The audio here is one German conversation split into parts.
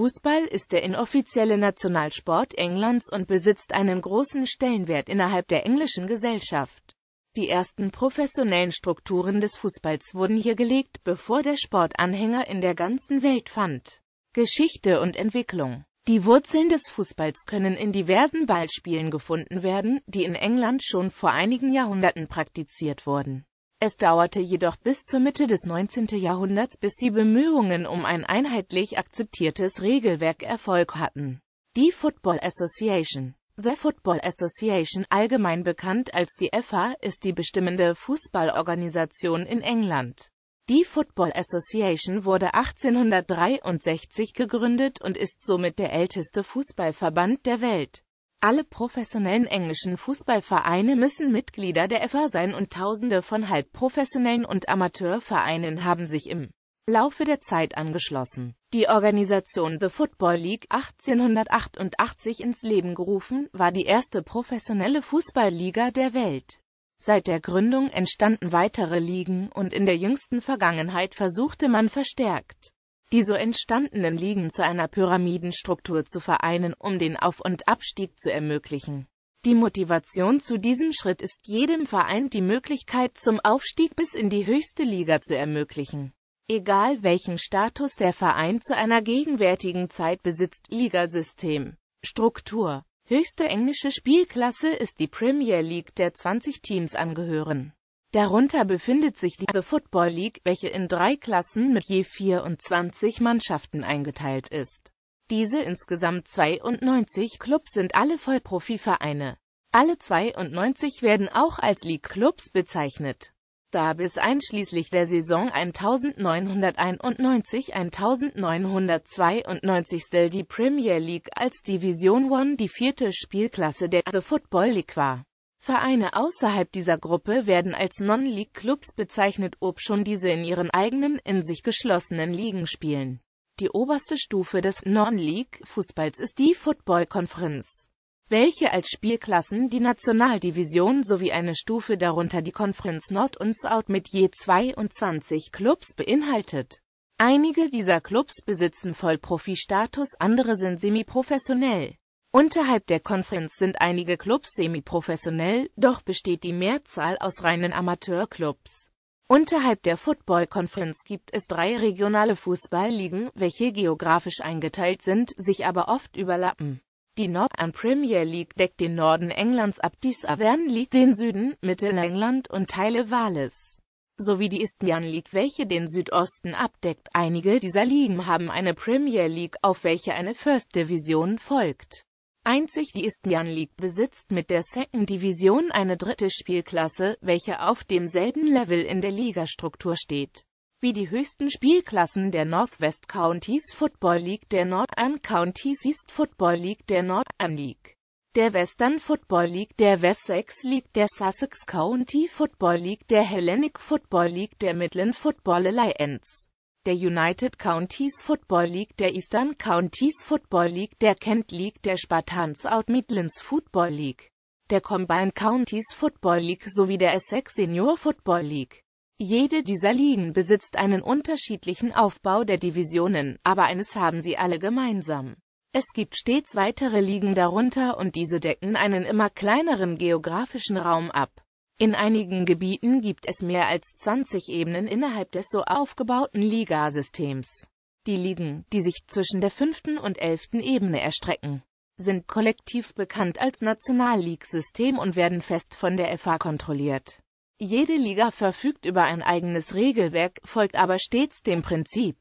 Fußball ist der inoffizielle Nationalsport Englands und besitzt einen großen Stellenwert innerhalb der englischen Gesellschaft. Die ersten professionellen Strukturen des Fußballs wurden hier gelegt, bevor der Sport Anhänger in der ganzen Welt fand. Geschichte und Entwicklung Die Wurzeln des Fußballs können in diversen Ballspielen gefunden werden, die in England schon vor einigen Jahrhunderten praktiziert wurden es dauerte jedoch bis zur Mitte des 19. Jahrhunderts, bis die Bemühungen um ein einheitlich akzeptiertes Regelwerk Erfolg hatten. Die Football Association The Football Association, allgemein bekannt als die FA, ist die bestimmende Fußballorganisation in England. Die Football Association wurde 1863 gegründet und ist somit der älteste Fußballverband der Welt. Alle professionellen englischen Fußballvereine müssen Mitglieder der FA sein und Tausende von halbprofessionellen und Amateurvereinen haben sich im Laufe der Zeit angeschlossen. Die Organisation The Football League 1888 ins Leben gerufen, war die erste professionelle Fußballliga der Welt. Seit der Gründung entstanden weitere Ligen und in der jüngsten Vergangenheit versuchte man verstärkt, die so entstandenen Ligen zu einer Pyramidenstruktur zu vereinen, um den Auf- und Abstieg zu ermöglichen. Die Motivation zu diesem Schritt ist jedem Verein die Möglichkeit zum Aufstieg bis in die höchste Liga zu ermöglichen. Egal welchen Status der Verein zu einer gegenwärtigen Zeit besitzt, Ligasystem, Struktur. Höchste englische Spielklasse ist die Premier League, der 20 Teams angehören. Darunter befindet sich die The Football League, welche in drei Klassen mit je 24 Mannschaften eingeteilt ist. Diese insgesamt 92 Clubs sind alle Vollprofi-Vereine. Alle 92 werden auch als League-Clubs bezeichnet. Da bis einschließlich der Saison 1991-1992 die Premier League als Division One die vierte Spielklasse der The Football League war. Vereine außerhalb dieser Gruppe werden als Non-League-Clubs bezeichnet, ob schon diese in ihren eigenen, in sich geschlossenen Ligen spielen. Die oberste Stufe des Non-League-Fußballs ist die Football Conference, welche als Spielklassen die Nationaldivision sowie eine Stufe darunter die Conference Nord und South mit je 22 Clubs beinhaltet. Einige dieser Clubs besitzen Vollprofi-Status, andere sind semiprofessionell. Unterhalb der Konferenz sind einige Clubs semiprofessionell, doch besteht die Mehrzahl aus reinen Amateurclubs. Unterhalb der Football Conference gibt es drei regionale Fußballligen, welche geografisch eingeteilt sind, sich aber oft überlappen. Die Northern Premier League deckt den Norden Englands ab, die Southern League den Süden, Mittelengland und Teile Wales. Sowie die Isthmian League, welche den Südosten abdeckt. Einige dieser Ligen haben eine Premier League, auf welche eine First Division folgt. Einzig die Istanbul League besitzt mit der Second Division eine dritte Spielklasse, welche auf demselben Level in der Ligastruktur steht wie die höchsten Spielklassen der Northwest Counties Football League, der Northern Counties East Football League, der Northern League, der Western Football League, der Wessex League, der Sussex County Football League, der Hellenic Football League, der Midland Football Alliance der United Counties Football League, der Eastern Counties Football League, der Kent League, der Spartans Out Midlands Football League, der Combined Counties Football League sowie der Essex Senior Football League. Jede dieser Ligen besitzt einen unterschiedlichen Aufbau der Divisionen, aber eines haben sie alle gemeinsam. Es gibt stets weitere Ligen darunter und diese decken einen immer kleineren geografischen Raum ab. In einigen Gebieten gibt es mehr als 20 Ebenen innerhalb des so aufgebauten Ligasystems. Die Ligen, die sich zwischen der fünften und elften Ebene erstrecken, sind kollektiv bekannt als national league system und werden fest von der FA kontrolliert. Jede Liga verfügt über ein eigenes Regelwerk, folgt aber stets dem Prinzip,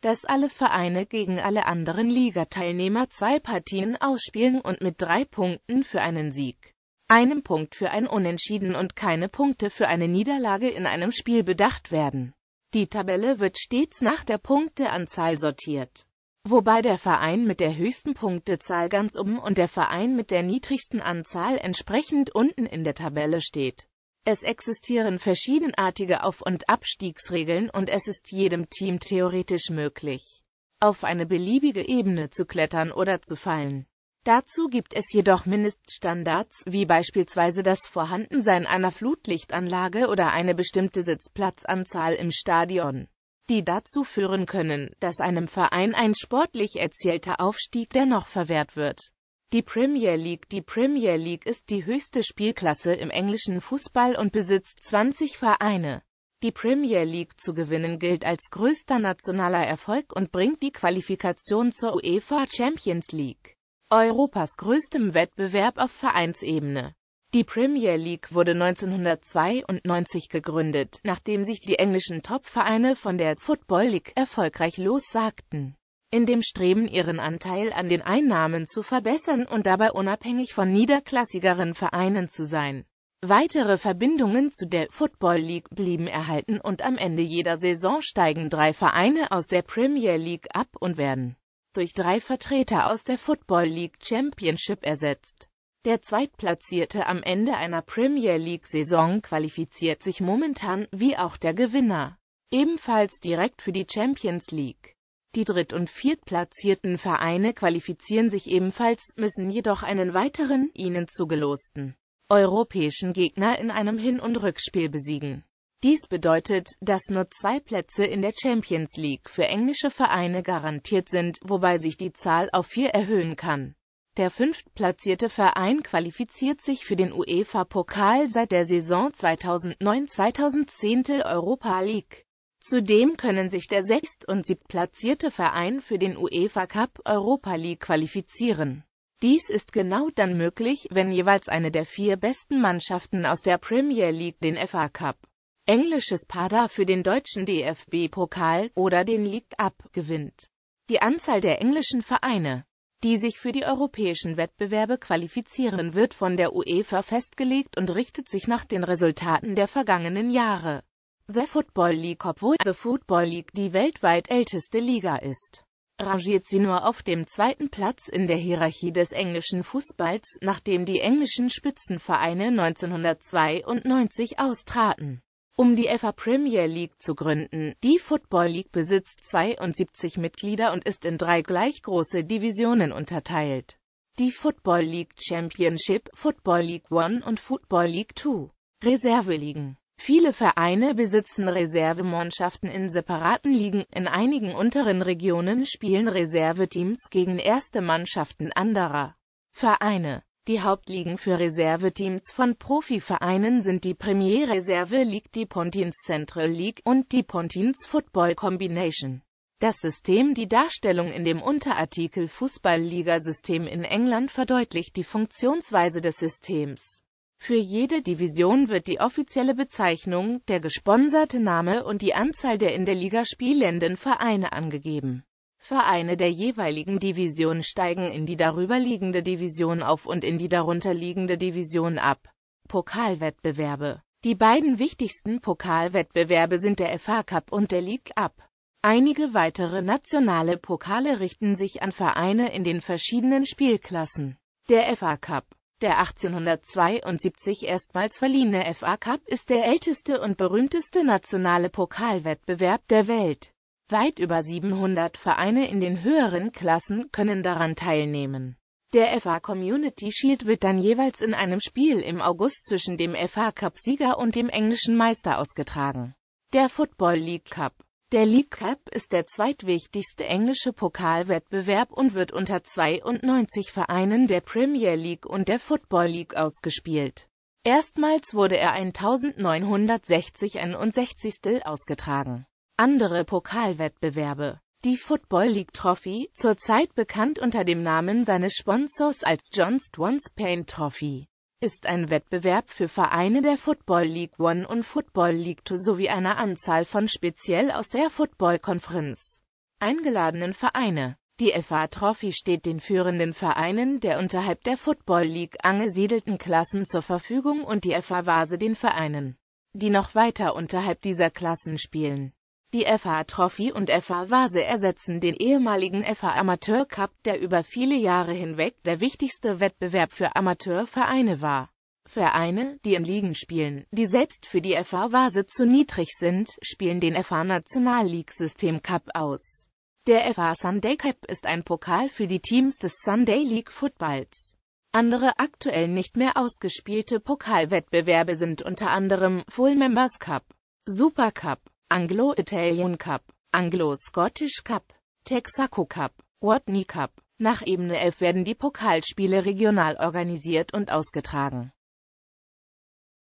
dass alle Vereine gegen alle anderen Ligateilnehmer zwei Partien ausspielen und mit drei Punkten für einen Sieg einem Punkt für ein Unentschieden und keine Punkte für eine Niederlage in einem Spiel bedacht werden. Die Tabelle wird stets nach der Punkteanzahl sortiert, wobei der Verein mit der höchsten Punktezahl ganz oben und der Verein mit der niedrigsten Anzahl entsprechend unten in der Tabelle steht. Es existieren verschiedenartige Auf- und Abstiegsregeln und es ist jedem Team theoretisch möglich, auf eine beliebige Ebene zu klettern oder zu fallen. Dazu gibt es jedoch Mindeststandards, wie beispielsweise das Vorhandensein einer Flutlichtanlage oder eine bestimmte Sitzplatzanzahl im Stadion, die dazu führen können, dass einem Verein ein sportlich erzielter Aufstieg dennoch verwehrt wird. Die Premier League Die Premier League ist die höchste Spielklasse im englischen Fußball und besitzt 20 Vereine. Die Premier League zu gewinnen gilt als größter nationaler Erfolg und bringt die Qualifikation zur UEFA Champions League. Europas größtem Wettbewerb auf Vereinsebene. Die Premier League wurde 1992 gegründet, nachdem sich die englischen Top-Vereine von der Football League erfolgreich lossagten. In dem Streben, ihren Anteil an den Einnahmen zu verbessern und dabei unabhängig von niederklassigeren Vereinen zu sein. Weitere Verbindungen zu der Football League blieben erhalten und am Ende jeder Saison steigen drei Vereine aus der Premier League ab und werden durch drei Vertreter aus der Football League Championship ersetzt. Der Zweitplatzierte am Ende einer Premier League-Saison qualifiziert sich momentan, wie auch der Gewinner, ebenfalls direkt für die Champions League. Die dritt- und viertplatzierten Vereine qualifizieren sich ebenfalls, müssen jedoch einen weiteren, ihnen zugelosten, europäischen Gegner in einem Hin- und Rückspiel besiegen. Dies bedeutet, dass nur zwei Plätze in der Champions League für englische Vereine garantiert sind, wobei sich die Zahl auf vier erhöhen kann. Der fünftplatzierte Verein qualifiziert sich für den UEFA-Pokal seit der Saison 2009-2010 Europa League. Zudem können sich der sechst- und siebtplatzierte Verein für den UEFA Cup Europa League qualifizieren. Dies ist genau dann möglich, wenn jeweils eine der vier besten Mannschaften aus der Premier League den FA Cup englisches Pada für den deutschen DFB-Pokal oder den League Cup gewinnt. Die Anzahl der englischen Vereine, die sich für die europäischen Wettbewerbe qualifizieren, wird von der UEFA festgelegt und richtet sich nach den Resultaten der vergangenen Jahre. The Football League Obwohl The Football League die weltweit älteste Liga ist, rangiert sie nur auf dem zweiten Platz in der Hierarchie des englischen Fußballs, nachdem die englischen Spitzenvereine 1992 austraten um die FA Premier League zu gründen. Die Football League besitzt 72 Mitglieder und ist in drei gleich große Divisionen unterteilt. Die Football League Championship, Football League One und Football League Two. Reserveligen. Viele Vereine besitzen Reservemannschaften in separaten Ligen, in einigen unteren Regionen spielen Reserveteams gegen erste Mannschaften anderer Vereine. Die Hauptligen für Reserveteams von Profivereinen sind die Premier Reserve League, die Pontins Central League und die Pontins Football Combination. Das System Die Darstellung in dem Unterartikel Fußballligasystem in England verdeutlicht die Funktionsweise des Systems. Für jede Division wird die offizielle Bezeichnung, der gesponserte Name und die Anzahl der in der Liga spielenden Vereine angegeben Vereine der jeweiligen Division steigen in die darüberliegende Division auf und in die darunterliegende Division ab. Pokalwettbewerbe Die beiden wichtigsten Pokalwettbewerbe sind der FA Cup und der League Cup. Einige weitere nationale Pokale richten sich an Vereine in den verschiedenen Spielklassen. Der FA Cup der 1872 erstmals verliehene FA Cup ist der älteste und berühmteste nationale Pokalwettbewerb der Welt. Weit über 700 Vereine in den höheren Klassen können daran teilnehmen. Der FA Community Shield wird dann jeweils in einem Spiel im August zwischen dem FA Cup-Sieger und dem englischen Meister ausgetragen. Der Football League Cup Der League Cup ist der zweitwichtigste englische Pokalwettbewerb und wird unter 92 Vereinen der Premier League und der Football League ausgespielt. Erstmals wurde er 1960 61. ausgetragen. Andere Pokalwettbewerbe Die Football League Trophy, zurzeit bekannt unter dem Namen seines Sponsors als John Stones Paint Trophy, ist ein Wettbewerb für Vereine der Football League One und Football League Two sowie einer Anzahl von speziell aus der Football Conference eingeladenen Vereine. Die FA Trophy steht den führenden Vereinen der unterhalb der Football League angesiedelten Klassen zur Verfügung und die FA Vase den Vereinen, die noch weiter unterhalb dieser Klassen spielen. Die FA Trophy und FA Vase ersetzen den ehemaligen FA Amateur Cup, der über viele Jahre hinweg der wichtigste Wettbewerb für Amateurvereine war. Vereine, die in Ligen spielen, die selbst für die FA Vase zu niedrig sind, spielen den FA National League System Cup aus. Der FA Sunday Cup ist ein Pokal für die Teams des Sunday League Footballs. Andere aktuell nicht mehr ausgespielte Pokalwettbewerbe sind unter anderem Full Members Cup, Super Cup, Anglo-Italian Cup, Anglo-Scottish Cup, Texaco Cup, Watney Cup. Nach Ebene 11 werden die Pokalspiele regional organisiert und ausgetragen.